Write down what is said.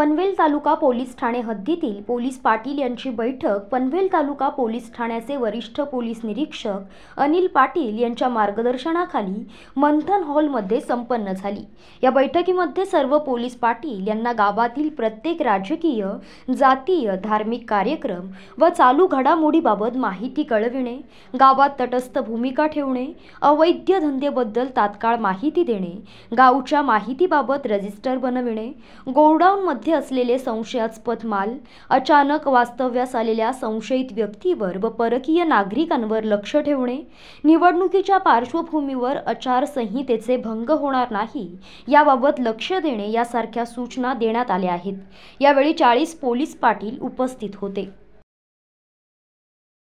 पनवेल तालुका police Thane हद्दीतील police Patil यांची बैठक पनवेल तालुका पोलीस ठाण्याचे वरिष्ठ पोलीस निरीक्षक अनिल पाटील यांच्या मार्गदर्शनाखाली मंथन हॉलमध्ये संपन्न झाली या बैठकीमध्ये सर्व पोलीस पाटील यांना गावातील प्रत्येक राजकीय जातीय धार्मिक कार्यक्रम व चालू घडामोडीबाबत माहिती कळविणे गावात तटस्थ भूमिका ठेवणे अवैध धंदेबद्दल तात्काळ माहिती देणे गावच्या माहितीबाबत रजिस्टर बनविणे गोडाऊनमध्ये असलेले संशयास्पद माल अचानक वास्तव्यास आलेल्या संशयित व्यक्तीवर व परकीय नागरिकांवर लक्ष ठेवणे निवडणुकीच्या पार्श्वभूमीवर आचारसंहितेचे भंग होणार नाही याबाबत लक्ष देणे यासारख्या सूचना देण्यात आल्या आहेत यावेळी चाळीस पोलीस पाटील उपस्थित होते